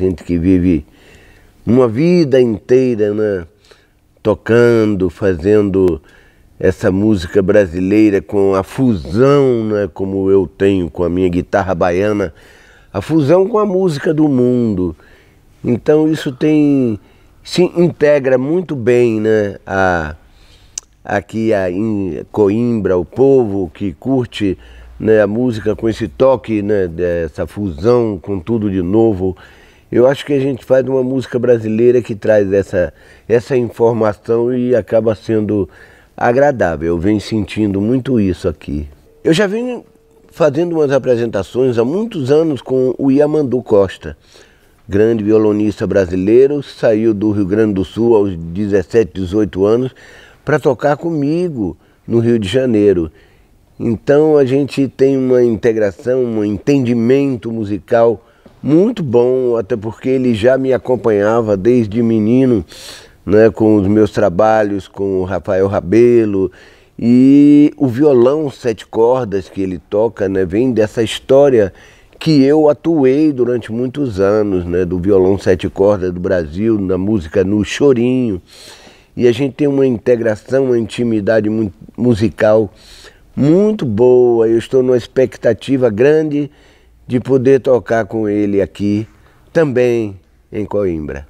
Gente que vive uma vida inteira né, tocando, fazendo essa música brasileira com a fusão, né, como eu tenho com a minha guitarra baiana, a fusão com a música do mundo. Então isso tem se integra muito bem, né, a aqui a em Coimbra, o povo que curte né, a música com esse toque, né, dessa fusão com tudo de novo. Eu acho que a gente faz uma música brasileira que traz essa, essa informação e acaba sendo agradável. Eu venho sentindo muito isso aqui. Eu já venho fazendo umas apresentações há muitos anos com o Iamandu Costa, grande violonista brasileiro, saiu do Rio Grande do Sul aos 17, 18 anos para tocar comigo no Rio de Janeiro. Então a gente tem uma integração, um entendimento musical muito bom, até porque ele já me acompanhava desde menino, né, com os meus trabalhos com o Rafael Rabelo. E o violão sete cordas que ele toca, né, vem dessa história que eu atuei durante muitos anos, né, do violão sete cordas do Brasil, na música no chorinho. E a gente tem uma integração, uma intimidade musical muito boa. Eu estou numa expectativa grande de poder tocar com ele aqui também em Coimbra.